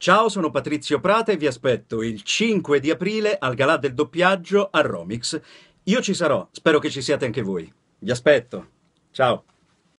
Ciao, sono Patrizio Prata e vi aspetto il 5 di aprile al Galà del Doppiaggio a Romix. Io ci sarò, spero che ci siate anche voi. Vi aspetto. Ciao.